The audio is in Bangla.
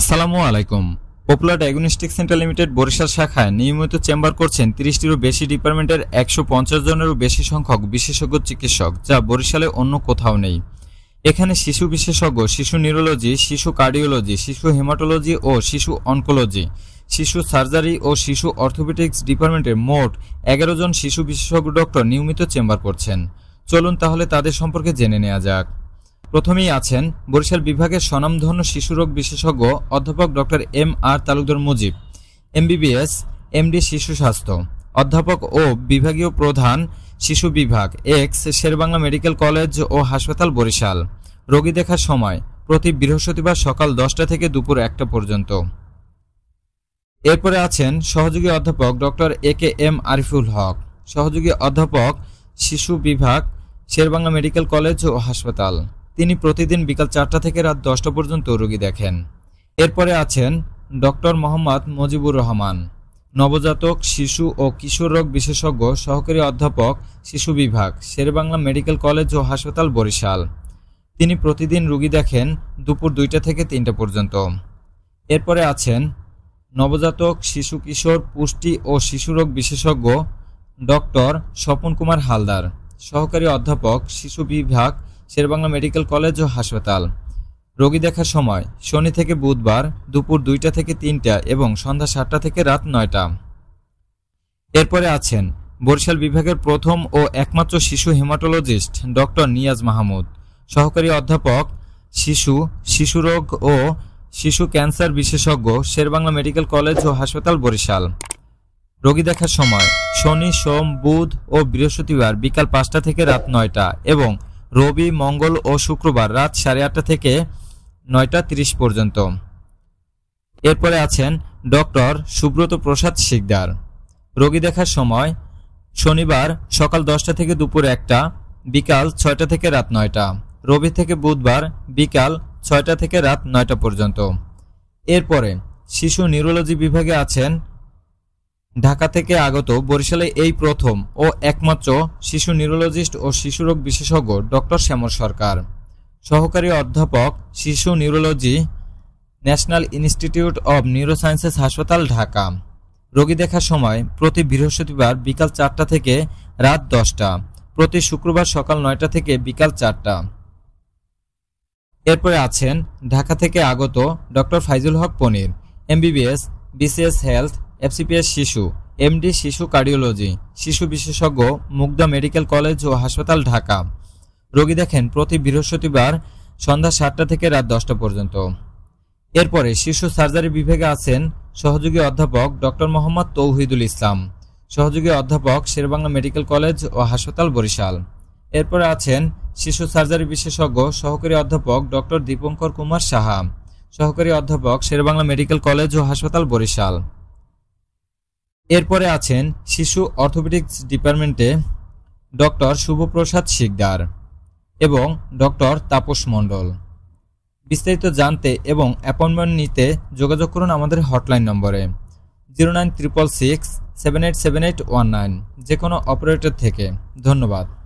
আসসালামু আলাইকুম popular diagnostic centre limited Barishal শাখায় নিয়মিত চেম্বার করছেন তিরিশটিরও বেশি ডিপার্টমেন্টের একশো পঞ্চাশ জনেরও বেশি সংখ্যক বিশেষজ্ঞ চিকিৎসক যা বরিশালে অন্য কোথাও নেই এখানে শিশু বিশেষজ্ঞ শিশু নিউরোলজি শিশু কার্ডিওলজি শিশু হেমাটোলজি ও শিশু অনকোলজি শিশু সার্জারি ও শিশু অর্থোপেটিক্স ডিপার্টমেন্টের মোট এগারো জন শিশু বিশেষজ্ঞ ডক্টর নিয়মিত চেম্বার করছেন চলুন তাহলে তাদের সম্পর্কে জেনে নেওয়া যাক প্রথমেই আছেন বরিশাল বিভাগের স্বনামধন্য শিশুরোগ বিশেষজ্ঞ অধ্যাপক doctor M R Talukdar Mujib MBBS MD শিশু স্বাস্থ্য অধ্যাপক ও বিভাগীয় প্রধান শিশু বিভাগ এক্স শেরবাংলা মেডিকেল কলেজ ও হাসপাতাল বরিশাল রোগী দেখার সময় প্রতি বৃহস্পতিবার সকাল দশটা থেকে দুপুর একটা পর্যন্ত এরপরে আছেন সহযোগী অধ্যাপক doctor A K M Ariful Haque সহযোগী অধ্যাপক শিশু বিভাগ শেরবাংলা মেডিকেল কলেজ ও হাসপাতাল তিনি প্রতিদিন বিকাল চারটা থেকে রাত দশটা পর্যন্ত রোগী দেখেন এরপরে আছেন ডক্টর মোহাম্মদ মজিবুর রহমান নবজাতক শিশু ও কিশোর রোগ বিশেষজ্ঞ সহকারী অধ্যাপক শিশু বিভাগ শেরবাংলা মেডিকেল কলেজ ও হাসপাতাল বরিশাল তিনি প্রতিদিন রুগী দেখেন দুপুর দুইটা থেকে তিনটা পর্যন্ত এরপরে আছেন নবজাতক শিশু কিশোর পুষ্টি ও শিশুরোগ বিশেষজ্ঞ ডক্টর স্বপন কুমার হালদার সহকারী অধ্যাপক শিশু বিভাগ শেরবাংলা মেডিকেল কলেজ ও হাসপাতাল রোগী দেখার সময় শনি থেকে বুধবার দুপুর দুইটা থেকে তিনটা এবং সন্ধ্যা সাতটা থেকে রাত নয়টা এরপরে আছেন বরিশাল বিভাগের প্রথম ও একমাত্র শিশু হেমাটোলজিস্ট ডক্টর নিয়াজ মাহমুদ সহকারী অধ্যাপক শিশু শিশু রোগ ও শিশু ক্যান্সার বিশেষজ্ঞ শেরবাংলা মেডিকেল কলেজ ও হাসপাতাল বরিশাল রোগী দেখার সময় শনি সোম বুধ ও বৃহস্পতিবার বিকাল পাঁচটা থেকে রাত নয়টা এবং রবি মঙ্গল ও শুক্রবার রাত সাড়ে আটটা থেকে নয়টা তিরিশ পর্যন্ত এরপরে আছেন ডক্টর সুব্রত প্রসাদ শিকদার রোগী দেখার সময় শনিবার সকাল দশটা থেকে দুপুর একটা বিকাল ছয়টা থেকে রাত নয়টা রবি থেকে বুধবার বিকাল ছয়টা থেকে রাত নয়টা পর্যন্ত এরপরে শিশু নিউরোলজি বিভাগে আছেন ঢাকা থেকে আগত বরিশালে এই প্রথম ও একমাত্র শিশু নিউরোলজিস্ট ও শিশুরোগ বিশেষজ্ঞ ডক্টর শ্যামল সরকার সহকারী অধ্যাপক শিশু neurology national institute of neurosciences হাসপাতাল ঢাকা রোগী দেখার সময় প্রতি বৃহস্পতিবার বিকাল চারটা থেকে রাত দশটা প্রতি শুক্রবার সকাল নয়টা থেকে বিকাল চারটা এরপরে আছেন ঢাকা থেকে আগত doctor Faizul Haque Ponir MBBS BCS health FCPS শিশু এমডি শিশু কার্ডিওলজি শিশু বিশেষজ্ঞ মুগদা মেডিকেল কলেজ ও হাসপাতাল ঢাকা রোগী দেখেন প্রতি বৃহস্পতিবার সন্ধ্যা সাতটা থেকে রাত দশটা পর্যন্ত এরপরে শিশু সার্জারি বিভাগে আছেন সহযোগী অধ্যাপক ডক্টর মোহাম্মদ তৌহিদুল ইসলাম সহযোগী অধ্যাপক শেরবাংলা মেডিকেল কলেজ ও হাসপাতাল বরিশাল এরপরে আছেন শিশু সার্জারি বিশেষজ্ঞ সহকারী অধ্যাপক ডক্টর দীপঙ্কর কুমার সাহা সহকারী অধ্যাপক শেরবাংলা মেডিকেল কলেজ ও হাসপাতাল বরিশাল এরপরে আছেন শিশু অর্থোপেডিক্স ডিপার্টমেন্টে ডক্টর শুভপ্রসাদ শিকদার এবং ডক্টর তাপস মণ্ডল বিস্তারিত জানতে এবং অ্যাপয়েন্টমেন্ট নিতে যোগাযোগ করুন আমাদের হটলাইন নম্বরে zero nine triple six seven eight seven eight one nine যে কোনো অপারেটর থেকে ধন্যবাদ